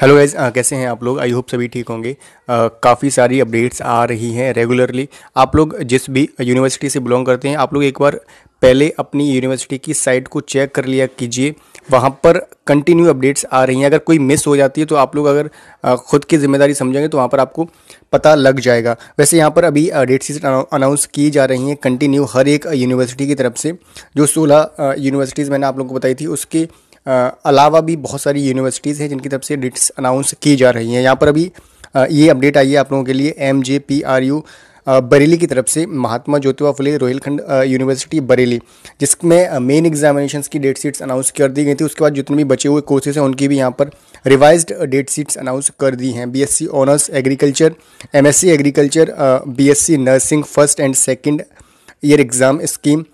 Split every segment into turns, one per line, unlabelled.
hello guys कैसे हैं आप लोग आई होप सभी ठीक होंगे काफ़ी सारी अपडेट्स आ रही हैं रेगुलरली आप लोग जिस भी यूनिवर्सिटी से बिलोंग करते हैं आप लोग एक बार पहले अपनी यूनिवर्सिटी की साइट को चेक कर लिया कीजिए वहाँ पर कंटिन्यू अपडेट्स आ रही हैं अगर कोई मिस हो जाती है तो आप लोग अगर ख़ुद की जिम्मेदारी समझेंगे तो वहाँ पर आपको पता लग जाएगा वैसे यहाँ पर अभी डेट सीट अनाउंस की जा रही हैं कंटिन्यू हर एक यूनिवर्सिटी की तरफ से जो सोलह यूनिवर्सिटीज़ मैंने आप लोग को बताई थी उसके अलावा भी बहुत सारी यूनिवर्सिटीज़ हैं जिनकी तरफ से डेट्स अनाउंस की जा रही हैं यहाँ पर अभी ये अपडेट आई है आप लोगों के लिए M J P R U Bareilly की तरफ से महात्मा ज्योतिबा फुले रोहिलखंड यूनिवर्सिटी बरेली जिसमें मेन एग्जामिनेशन की डेट शीट्स अनाउंस कर दी गई थी उसके बाद जितने भी बचे हुए कोर्सेज हैं उनकी भी यहाँ पर रिवाइज डेट शीट्स अनाउंस कर दी हैं BSc honours agriculture MSc agriculture BSc nursing first and second year exam scheme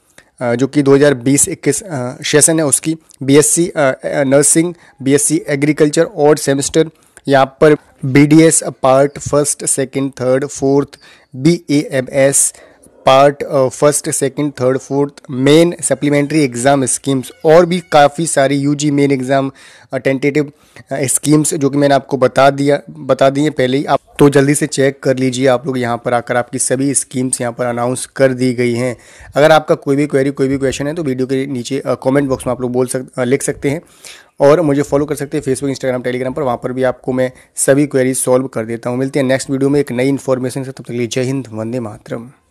जो कि 2020-21 सेशन है उसकी बीएससी नर्सिंग बीएससी एग्रीकल्चर और सेमेस्टर यहाँ पर B part first second third fourth B A M S part first second third fourth main supplementary exam schemes और भी काफ़ी सारी UG main exam tentative schemes जो कि मैंने आपको बता दिया बता दिए पहले ही आप तो जल्दी से चेक कर लीजिए आप लोग यहाँ पर आकर आपकी सभी स्कीम्स यहाँ पर अनाउंस कर दी गई हैं अगर आपका कोई भी क्वेरी कोई भी क्वेश्चन है तो वीडियो के नीचे कॉमेंट uh, बॉक्स में आप लोग बोल सक uh, लिख सकते हैं और मुझे फॉलो कर सकते हैं फेसबुक इंस्टाग्राम टेलीग्राम पर वहाँ पर भी आपको मैं सभी क्वेरी सॉल्व कर देता हूँ मिलते हैं नेक्स्ट वीडियो में एक नई इन्फॉर्मेशन से तब तक लिए जय हिंद वंदे मातरम